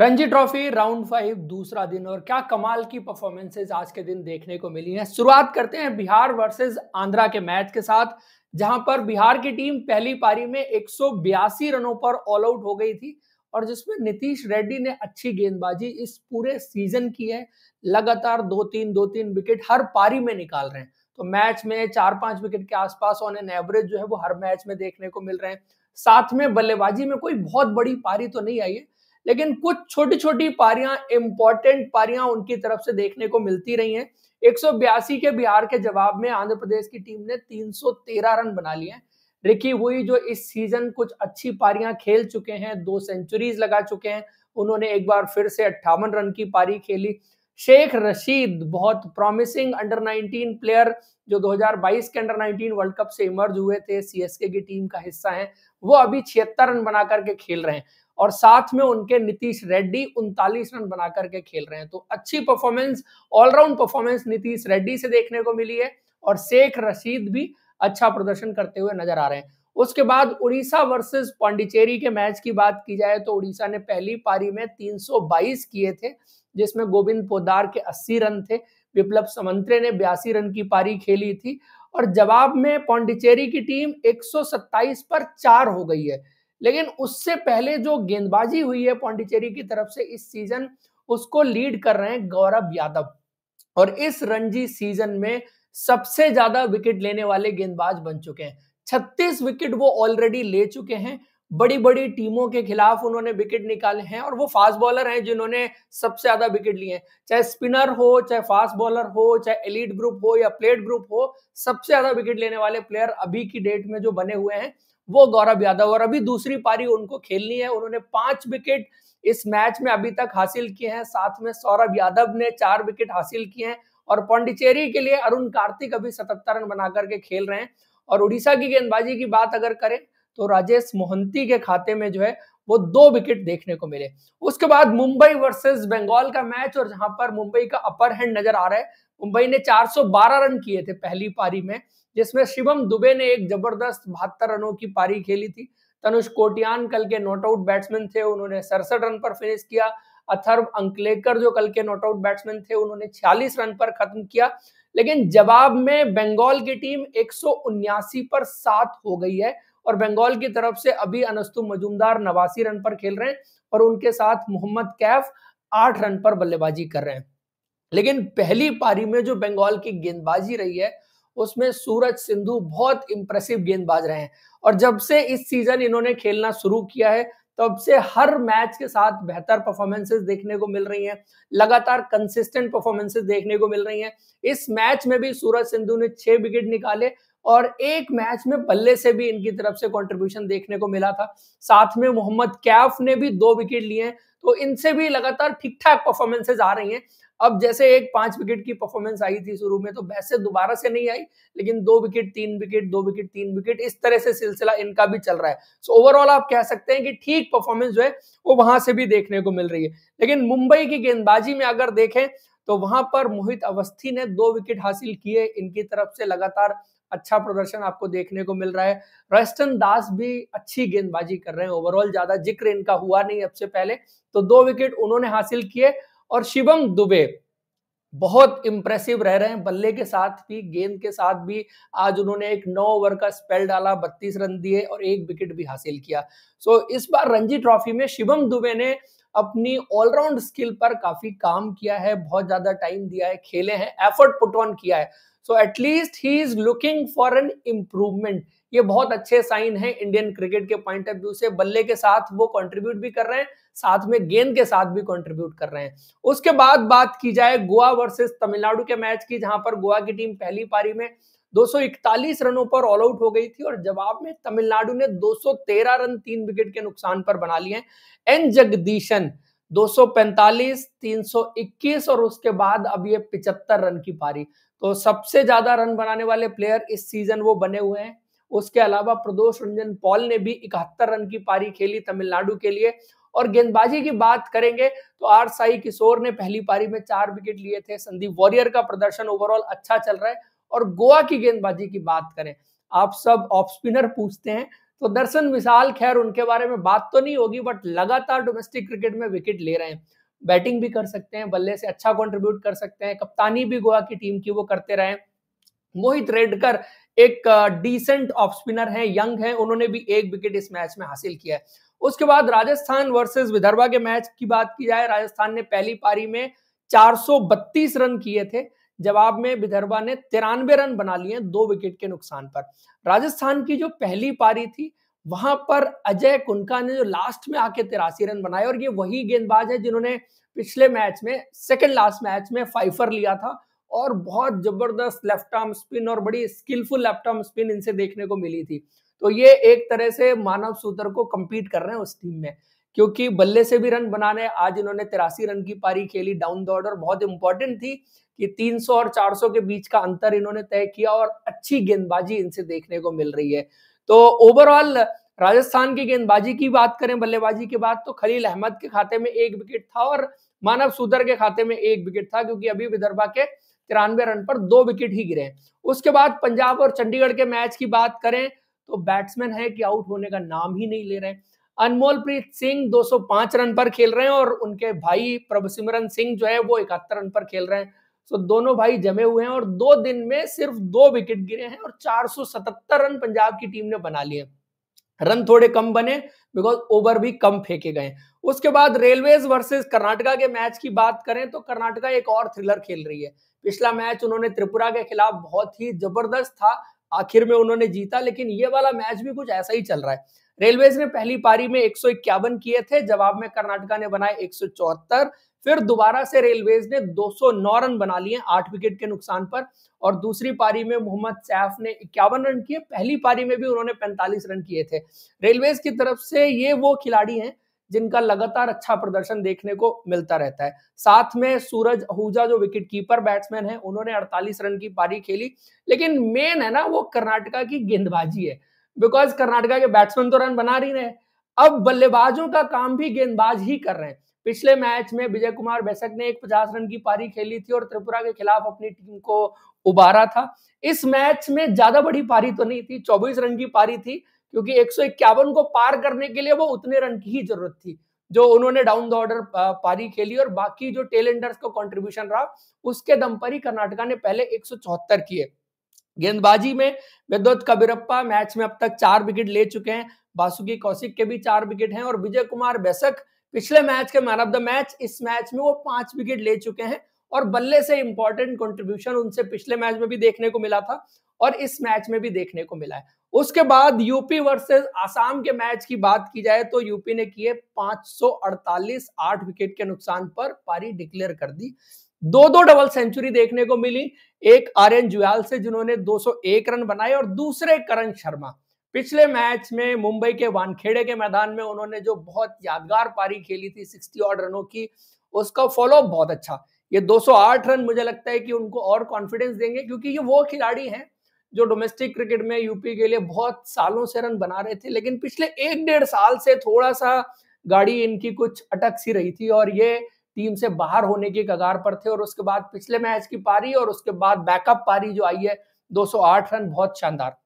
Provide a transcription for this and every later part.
Ranji trophy round five दूसरा दिन और क्या कमाल की परफॉर्मेंसेज आज के दिन देखने को मिली है शुरुआत करते हैं बिहार वर्सेस आंध्रा के मैच के साथ जहां पर बिहार की टीम पहली पारी में एक रनों पर ऑल आउट हो गई थी और जिसमें नीतीश रेड्डी ने अच्छी गेंदबाजी इस पूरे सीजन की है लगातार दो तीन दो तीन विकेट हर पारी में निकाल रहे हैं तो मैच में चार पांच विकेट के आसपास ऑन एन एवरेज जो है वो हर मैच में देखने को मिल रहे हैं साथ में बल्लेबाजी में कोई बहुत बड़ी पारी तो नहीं आई है लेकिन कुछ छोटी छोटी पारियां इंपॉर्टेंट पारियां उनकी तरफ से देखने को मिलती रही हैं एक के बिहार के जवाब में आंध्र प्रदेश की टीम ने 313 रन बना लिए रिकी हुई जो इस सीजन कुछ अच्छी पारियां खेल चुके हैं दो सेंचुरीज लगा चुके हैं उन्होंने एक बार फिर से अट्ठावन रन की पारी खेली शेख रशीद बहुत प्रॉमिसिंग अंडर 19 प्लेयर जो 2022 के अंडर 19 वर्ल्ड कप से इमर्ज हुए थे सीएसके की टीम का हिस्सा हैं वो अभी छिहत्तर रन बना करके खेल रहे हैं और साथ में उनके नीतीश रेड्डी उनतालीस रन बना करके खेल रहे हैं तो अच्छी performance allround performance Nitish Reddy से देखने को मिली है और शेख रशीद भी अच्छा प्रदर्शन करते हुए नजर आ रहे हैं उसके बाद उड़ीसा वर्सेस पांडिचेरी के मैच की बात की जाए तो उड़ीसा ने पहली पारी में 322 किए थे जिसमें गोविंद पोदार के 80 रन थे विप्लव समंत्रे ने बयासी रन की पारी खेली थी और जवाब में पौंडिचेरी की टीम 127 पर चार हो गई है लेकिन उससे पहले जो गेंदबाजी हुई है पौंडिचेरी की तरफ से इस सीजन उसको लीड कर रहे हैं गौरव यादव और इस रणजी सीजन में सबसे ज्यादा विकेट लेने वाले गेंदबाज बन चुके हैं 36 विकेट वो ऑलरेडी ले चुके हैं बड़ी बड़ी टीमों के खिलाफ उन्होंने विकेट निकाले हैं और वो फास्ट बॉलर हैं जिन्होंने सबसे ज्यादा विकेट लिए हैं चाहे स्पिनर हो चाहे फास्ट बॉलर हो चाहे एलिट ग्रुप हो या प्लेट ग्रुप हो सबसे ज्यादा विकेट लेने वाले प्लेयर अभी की डेट में जो बने हुए हैं वो गौरव यादव और अभी दूसरी पारी उनको खेलनी है उन्होंने पांच विकेट इस मैच में अभी तक हासिल किए हैं साथ में सौरभ यादव ने चार विकेट हासिल किए हैं और पौंडिचेरी के लिए अरुण कार्तिक अभी सतहत्तर रन बना करके खेल रहे हैं और उड़ीसा की गेंदबाजी की बात अगर करें तो राजेश मोहंती के खाते में जो है वो दो विकेट देखने को मिले उसके बाद मुंबई वर्सेस बंगाल का मैच और जहां पर मुंबई का अपर हैंड नजर आ रहा है मुंबई ने 412 रन किए थे पहली पारी में जिसमें शिवम दुबे ने एक जबरदस्त बहत्तर रनों की पारी खेली थी तनुष कोटियान कल के नॉट आउट बैट्समैन थे उन्होंने सड़सठ रन पर फिनिश किया अथर्व अंकलेकर जो कल के नॉट आउट बैट्समैन थे उन्होंने 46 रन पर खत्म किया लेकिन जवाब में बंगाल की टीम एक पर सात हो गई है और बंगाल की तरफ से अभी अनस्तु मजूमदार नवासी रन पर खेल रहे हैं और उनके साथ मोहम्मद कैफ आठ रन पर बल्लेबाजी कर रहे हैं लेकिन पहली पारी में जो बंगाल की गेंदबाजी रही है उसमें सूरज सिंधु बहुत इंप्रेसिव गेंदबाज रहे हैं और जब से इस सीजन इन्होंने खेलना शुरू किया है तब से हर मैच के साथ बेहतर परफॉर्मेंसेस देखने को मिल रही हैं लगातार कंसिस्टेंट परफॉर्मेंसेस देखने को मिल रही हैं इस मैच में भी सूरज सिंधु ने छह विकेट निकाले और एक मैच में बल्ले से भी इनकी तरफ से कंट्रीब्यूशन देखने को मिला था साथ में मोहम्मद कैफ ने भी दो विकेट लिए तो इनसे भी लगातार ठीक ठाक परफॉर्मेंसेज आ रही हैं अब जैसे एक पांच विकेट की परफॉर्मेंस आई थी शुरू में तो वैसे दोबारा से नहीं आई लेकिन दो विकेट तीन विकेट दो विकेट तीन विकेट इस तरह से सिलसिला इनका भी चल रहा है सो so, ओवरऑल आप कह सकते हैं कि ठीक परफॉर्मेंस जो है वो वहां से भी देखने को मिल रही है लेकिन मुंबई की गेंदबाजी में अगर देखें तो वहां पर मोहित अवस्थी ने दो विकेट हासिल किए इनकी तरफ से लगातार अच्छा प्रदर्शन आपको देखने को मिल रहा है रेस्टन दास भी अच्छी गेंदबाजी कर रहे हैं ओवरऑल ज्यादा जिक्र इनका हुआ नहीं अब से पहले तो दो विकेट उन्होंने हासिल किए और शिवम दुबे बहुत इंप्रेसिव रह रहे हैं बल्ले के साथ भी गेंद के साथ भी आज उन्होंने एक नौ ओवर का स्पेल डाला बत्तीस रन दिए और एक विकेट भी हासिल किया सो so, इस बार रणजी ट्रॉफी में शिवम दुबे ने अपनी ऑलराउंड स्किल पर काफी काम किया है बहुत ज्यादा टाइम दिया है खेले हैं एफर्ट पुट ऑन किया है so at least he is looking for an improvement ये बहुत अच्छे साइन है इंडियन क्रिकेट के पॉइंट ऑफ व्यू से बल्ले के साथ वो कंट्रीब्यूट भी कर रहे हैं साथ में गेंद के साथ भी कंट्रीब्यूट कर रहे हैं उसके बाद बात की जाए गोवा वर्सेस तमिलनाडु के मैच की जहां पर गोवा की टीम पहली पारी में 241 रनों पर ऑल आउट हो गई थी और जवाब में तमिलनाडु ने 213 रन तीन विकेट के नुकसान पर बना लिए एन जगदीशन 245, 321 और उसके बाद अब ये 75 रन की पारी तो सबसे ज्यादा रन बनाने वाले प्लेयर इस सीजन वो बने हुए हैं उसके अलावा प्रदोष रंजन पॉल ने भी इकहत्तर रन की पारी खेली तमिलनाडु के लिए और गेंदबाजी की बात करेंगे तो आर साई किशोर ने पहली पारी में चार विकेट लिए थे संदीप वॉरियर का प्रदर्शन ओवरऑल अच्छा चल रहा है और गोवा की गेंदबाजी की बात करें आप सब ऑफ स्पिनर पूछते हैं तो दर्शन मिसाल खैर उनके बारे में बात तो नहीं होगी बट लगातार डोमेस्टिक क्रिकेट में विकेट ले रहे हैं बैटिंग भी कर सकते हैं बल्ले से अच्छा कंट्रीब्यूट कर सकते हैं कप्तानी भी गोवा की टीम की वो करते रहे मोहित रेडकर एक डिसेंट ऑफ स्पिनर है यंग है उन्होंने भी एक विकेट इस मैच में हासिल किया है उसके बाद राजस्थान वर्सेस विदर्भा के मैच की बात की जाए राजस्थान ने पहली पारी में 432 रन किए थे जवाब में विदर्भा ने तिरानवे रन बना लिए दो विकेट के नुकसान पर राजस्थान की जो पहली पारी थी वहां पर अजय कुनका ने जो लास्ट में आके तिरासी रन बनाए और ये वही गेंदबाज है जिन्होंने पिछले मैच में सेकेंड लास्ट मैच में फाइफर लिया था और बहुत जबरदस्त लेफ्ट आर्म स्पिन और बड़ी स्किलफुल लेफ्ट आर्म स्पिन इनसे देखने को मिली थी तो ये एक तरह से मानव सूत्र को कम्पीट कर रहे हैं उस टीम में क्योंकि बल्ले से भी रन बनाने आज इन्होंने तिरासी रन की पारी खेली डाउन द ऑर्डर बहुत इंपॉर्टेंट थी कि 300 और 400 के बीच का अंतर इन्होंने तय किया और अच्छी गेंदबाजी इनसे देखने को मिल रही है तो ओवरऑल राजस्थान की गेंदबाजी की बात करें बल्लेबाजी की बात तो खलील अहमद के खाते में एक विकेट था और मानव सुधर के खाते में एक विकेट था क्योंकि अभी विदर्भा के तिरानवे रन पर दो विकेट ही गिरे उसके बाद पंजाब और चंडीगढ़ के मैच की बात करें तो बैट्समैन है कि आउट होने का नाम ही नहीं ले रहे हैं अनमोलप्रीत सिंह 205 रन पर खेल रहे हैं और उनके भाई प्रभसिमरन सिंह जो है वो इकहत्तर रन पर खेल रहे हैं सो दोनों भाई जमे हुए हैं और दो दिन में सिर्फ दो विकेट गिरे हैं और 477 रन पंजाब की टीम ने बना लिए रन थोड़े कम बने बिकॉज ओवर भी कम फेंके गए उसके बाद रेलवेज वर्सेज कर्नाटका के मैच की बात करें तो कर्नाटका एक और थ्रिलर खेल रही है पिछला मैच उन्होंने त्रिपुरा के खिलाफ बहुत ही जबरदस्त था आखिर में उन्होंने जीता लेकिन ये वाला मैच भी कुछ ऐसा ही चल रहा है रेलवेज ने पहली पारी में एक किए थे जवाब में कर्नाटका ने बनाए एक फिर दोबारा से रेलवेज ने 209 रन बना लिए आठ विकेट के नुकसान पर और दूसरी पारी में मोहम्मद सैफ ने इक्यावन रन किए पहली पारी में भी उन्होंने 45 रन किए थे रेलवेज की तरफ से ये वो खिलाड़ी हैं जिनका लगातार अच्छा प्रदर्शन देखने को मिलता रहता है साथ में सूरज आहूजा जो विकेट कीपर बैट्समैन है उन्होंने 48 रन की पारी खेली लेकिन मेन है ना वो कर्नाटका की गेंदबाजी है बिकॉज कर्नाटका के बैट्समैन तो रन बना नहीं रहे अब बल्लेबाजों का काम भी गेंदबाज ही कर रहे हैं पिछले मैच में विजय कुमार बैसक ने एक पचास रन की पारी खेली थी और त्रिपुरा के खिलाफ अपनी टीम को उबारा था इस मैच में ज्यादा बड़ी पारी तो नहीं थी चौबीस रन की पारी थी क्योंकि एक को पार करने के लिए वो उतने रन की ही जरूरत थी जो उन्होंने डाउन द ऑर्डर पारी खेली और बाकी जो टेलेंडर्स का कंट्रीब्यूशन रहा उसके दम पर ही कर्नाटका ने पहले चौहत्तर किए गेंदबाजी में विद्वत कबीरप्पा मैच में अब तक चार विकेट ले चुके हैं बासुकी कौशिक के भी चार विकेट हैं और विजय कुमार बैसक पिछले मैच के मैन ऑफ द मैच इस मैच में वो पांच विकेट ले चुके हैं और बल्ले से इंपॉर्टेंट कंट्रीब्यूशन उनसे पिछले मैच में भी देखने को मिला था और इस मैच में भी देखने को मिला है उसके बाद यूपी वर्सेस आसाम के मैच की बात की जाए तो यूपी ने किए 548 आठ विकेट के नुकसान पर पारी डिक्लेयर कर दी दो दो डबल सेंचुरी देखने को मिली एक आर्यन जुआल से जिन्होंने 201 रन बनाए और दूसरे करण शर्मा पिछले मैच में मुंबई के वानखेड़े के मैदान में उन्होंने जो बहुत यादगार पारी खेली थी 60 ऑड रनों की उसका फॉलोअप बहुत अच्छा ये 208 रन मुझे लगता है कि उनको और कॉन्फिडेंस देंगे क्योंकि ये वो खिलाड़ी हैं जो डोमेस्टिक क्रिकेट में यूपी के लिए बहुत सालों से रन बना रहे थे लेकिन पिछले एक डेढ़ साल से थोड़ा सा गाड़ी इनकी कुछ अटक सी रही थी और ये टीम से बाहर होने के कगार पर थे और उसके बाद पिछले मैच की पारी और उसके बाद बैकअप पारी जो आई है 208 रन बहुत शानदार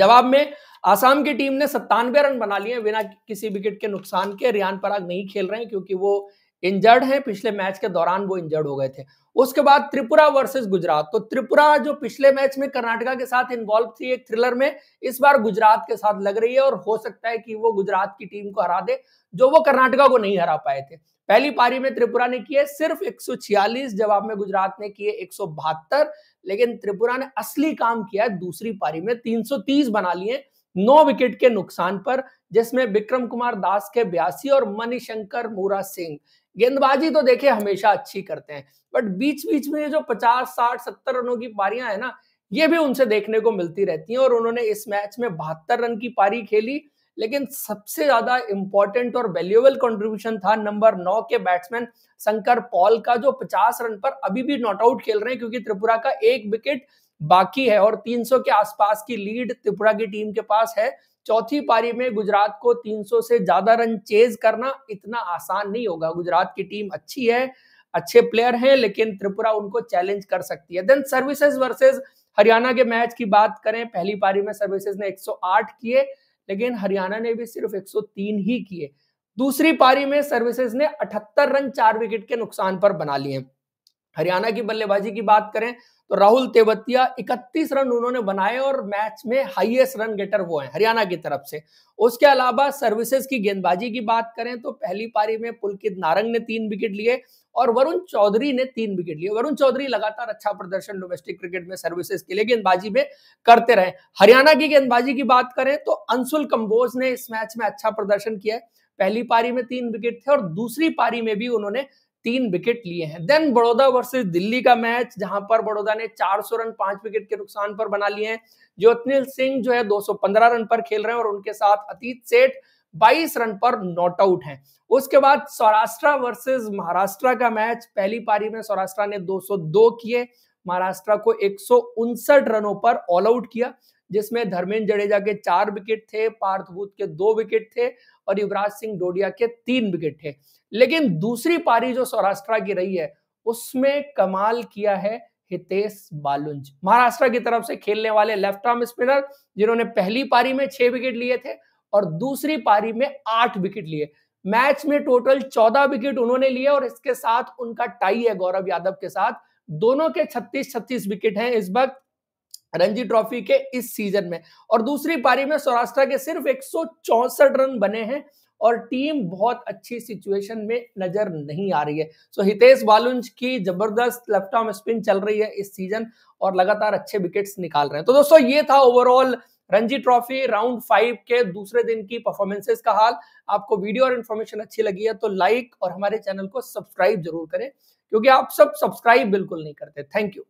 जवाब में आसाम की टीम ने सत्तानवे रन बना लिए बिना किसी विकेट के नुकसान के रियान पराग नहीं खेल रहे हैं क्योंकि वो इंजर्ड हैं पिछले मैच के दौरान वो इंजर्ड हो गए थे उसके बाद त्रिपुरा वर्सेस गुजरात तो त्रिपुरा जो पिछले मैच में कर्नाटका के साथ इन्वॉल्व थी एक थ्रिलर में इस बार गुजरात के साथ लग रही है और हो सकता है कि वो गुजरात की टीम को हरा दे जो वो कर्नाटका को नहीं हरा पाए थे पहली पारी में त्रिपुरा ने किए सिर्फ एक जवाब में गुजरात ने किए एक लेकिन त्रिपुरा ने असली काम किया दूसरी पारी में 330 बना लिए नौ विकेट के नुकसान पर जिसमें विक्रम कुमार दास के बयासी और मणिशंकर मूरा सिंह गेंदबाजी तो देखिए हमेशा अच्छी करते हैं बट बीच बीच में जो पचास साठ सत्तर रनों की पारियां है ना ये भी उनसे देखने को मिलती रहती हैं और उन्होंने इस मैच में बहत्तर रन की पारी खेली लेकिन सबसे ज्यादा इंपॉर्टेंट और वैल्यूएबल कंट्रीब्यूशन था नंबर नौ के बैट्समैन शंकर पॉल का जो 50 रन पर अभी भी नॉट आउट खेल रहे हैं क्योंकि त्रिपुरा का एक विकेट बाकी है और 300 के आसपास की लीड त्रिपुरा की टीम के पास है चौथी पारी में गुजरात को 300 से ज्यादा रन चेज करना इतना आसान नहीं होगा गुजरात की टीम अच्छी है अच्छे प्लेयर हैं लेकिन त्रिपुरा उनको चैलेंज कर सकती है देन सर्विसेज वर्सेज हरियाणा के मैच की बात करें पहली पारी में सर्विसेज ने 108 किए लेकिन हरियाणा ने भी सिर्फ 103 ही किए दूसरी पारी में सर्विसेज ने 78 रन चार विकेट के नुकसान पर बना लिए हरियाणा की बल्लेबाजी की बात करें तो राहुल तेवतिया 31 रन उन्होंने बनाए और मैच में हाईएस्ट रन गेटर वो हैं हरियाणा की तरफ से उसके अलावा सर्विसेज की गेंदबाजी की बात करें तो पहली पारी में पुलकित नारंग ने तीन विकेट लिए और वरुण चौधरी ने तीन विकेट लिए वरुण चौधरी लगातार अच्छा प्रदर्शन डोमेस्टिक क्रिकेट में सर्विसेज के लिए गेंदबाजी में करते रहे हरियाणा की गेंदबाजी की बात करें तो अंशुल कंबोज ने इस मैच में अच्छा प्रदर्शन किया है पहली पारी में तीन विकेट थे और दूसरी पारी में भी उन्होंने तीन विकेट लिए हैं देन बड़ौदा वर्सेस दिल्ली का मैच जहां पर बड़ौदा ने 400 रन पांच विकेट के नुकसान पर बना लिए हैं ज्योत्निल सिंह जो है 215 रन पर खेल रहे हैं और उनके साथ अतीत सेठ 22 रन पर नॉट आउट हैं उसके बाद सौराष्ट्र वर्सेस महाराष्ट्र का मैच पहली पारी में सौराष्ट्र ने 202 किए महाराष्ट्र को एक रनों पर ऑल आउट किया जिसमें धर्मेंद्र जडेजा के चार विकेट थे पार्थभूत के दो विकेट थे और युवराज सिंह डोडिया के तीन विकेट थे लेकिन दूसरी पारी जो सौराष्ट्र की रही है उसमें कमाल किया है हितेश बालुंज महाराष्ट्र की तरफ से खेलने वाले लेफ्ट आर्म स्पिनर जिन्होंने पहली पारी में छह विकेट लिए थे और दूसरी पारी में आठ विकेट लिए मैच में टोटल चौदह विकेट उन्होंने लिए और इसके साथ उनका टाई है गौरव यादव के साथ दोनों के छत्तीस छत्तीस विकेट हैं इस वक्त रणजी ट्रॉफी के इस सीजन में और दूसरी पारी में सौराष्ट्र के सिर्फ एक रन बने हैं और टीम बहुत अच्छी सिचुएशन में नजर नहीं आ रही है सो so, हितेश बालुंज की जबरदस्त लेफ्ट आर्म स्पिन चल रही है इस सीजन और लगातार अच्छे विकेट्स निकाल रहे हैं तो दोस्तों ये था overall Ranji trophy round five के दूसरे दिन की परफॉर्मेंसेस का हाल आपको वीडियो और इन्फॉर्मेशन अच्छी लगी है तो लाइक और हमारे चैनल को सब्सक्राइब जरूर करें क्योंकि आप सब सब्सक्राइब बिल्कुल नहीं करते थैंक यू